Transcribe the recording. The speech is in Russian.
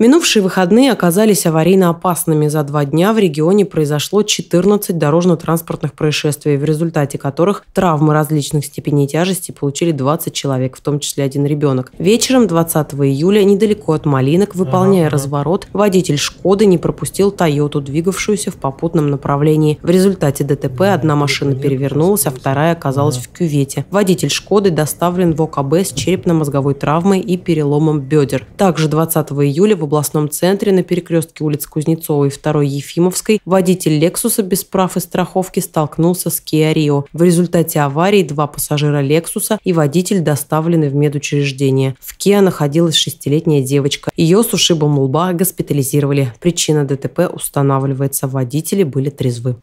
Минувшие выходные оказались аварийно опасными. За два дня в регионе произошло 14 дорожно-транспортных происшествий, в результате которых травмы различных степеней тяжести получили 20 человек, в том числе один ребенок. Вечером 20 июля недалеко от Малинок, выполняя ага. разворот, водитель «Шкоды» не пропустил «Тойоту», двигавшуюся в попутном направлении. В результате ДТП одна машина перевернулась, а вторая оказалась в кювете. Водитель «Шкоды» доставлен в ОКБ с черепно-мозговой травмой и переломом бедер. Также 20 июля в областном центре на перекрестке улиц Кузнецова и 2 Ефимовской водитель «Лексуса» без прав и страховки столкнулся с «Киа Рио». В результате аварии два пассажира «Лексуса» и водитель доставлены в медучреждение. В «Киа» находилась шестилетняя девочка. Ее с ушибом лба госпитализировали. Причина ДТП устанавливается. Водители были трезвы.